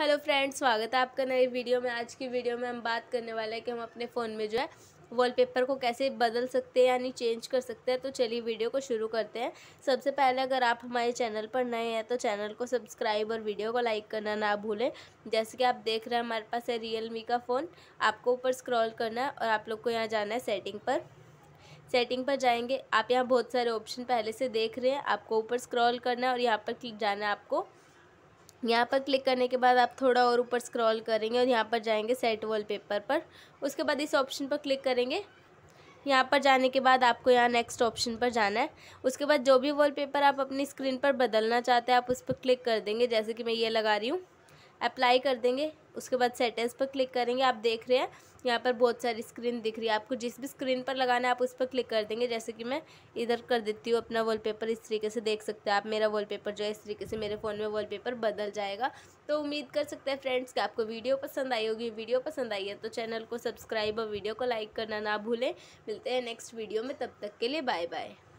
hello friends स्वागत है आपका नई वीडियो में आज की वीडियो में हम बात करने वाले हैं कि हम अपने फ़ोन में जो है वॉलपेपर को कैसे बदल सकते हैं यानी चेंज कर सकते हैं तो चलिए वीडियो को शुरू करते हैं सबसे पहले अगर आप हमारे चैनल पर नए हैं तो चैनल को सब्सक्राइब और वीडियो को लाइक करना ना भूलें जैसे कि आप देख रहे हैं हमारे पास है रियल का फ़ोन आपको ऊपर स्क्रॉल करना है और आप लोग को यहाँ जाना है सेटिंग पर सेटिंग पर जाएंगे आप यहाँ बहुत सारे ऑप्शन पहले से देख रहे हैं आपको ऊपर स्क्रॉल करना है और यहाँ पर क्लिक जाना है आपको यहाँ पर क्लिक करने के बाद आप थोड़ा और ऊपर स्क्रॉल करेंगे और यहाँ पर जाएंगे सेट वॉलपेपर पर उसके बाद इस ऑप्शन पर क्लिक करेंगे यहाँ पर जाने के बाद आपको यहाँ नेक्स्ट ऑप्शन पर जाना है उसके बाद जो भी वॉलपेपर आप अपनी स्क्रीन पर बदलना चाहते हैं आप उस पर क्लिक कर देंगे जैसे कि मैं ये लगा रही हूँ अप्लाई कर देंगे उसके बाद सेटिंग्स पर क्लिक करेंगे आप देख रहे हैं यहाँ पर बहुत सारी स्क्रीन दिख रही है आपको जिस भी स्क्रीन पर लगाना है आप उस पर क्लिक कर देंगे जैसे कि मैं इधर कर देती हूँ अपना वॉलपेपर इस तरीके से देख सकते हैं आप मेरा वॉलपेपर जो है इस तरीके से मेरे फ़ोन में वॉलपेपर बदल जाएगा तो उम्मीद कर सकते हैं फ्रेंड्स कि आपको वीडियो पसंद आई होगी वीडियो पसंद आई है तो चैनल को सब्सक्राइब और वीडियो को लाइक करना ना भूलें मिलते हैं नेक्स्ट वीडियो में तब तक के लिए बाय बाय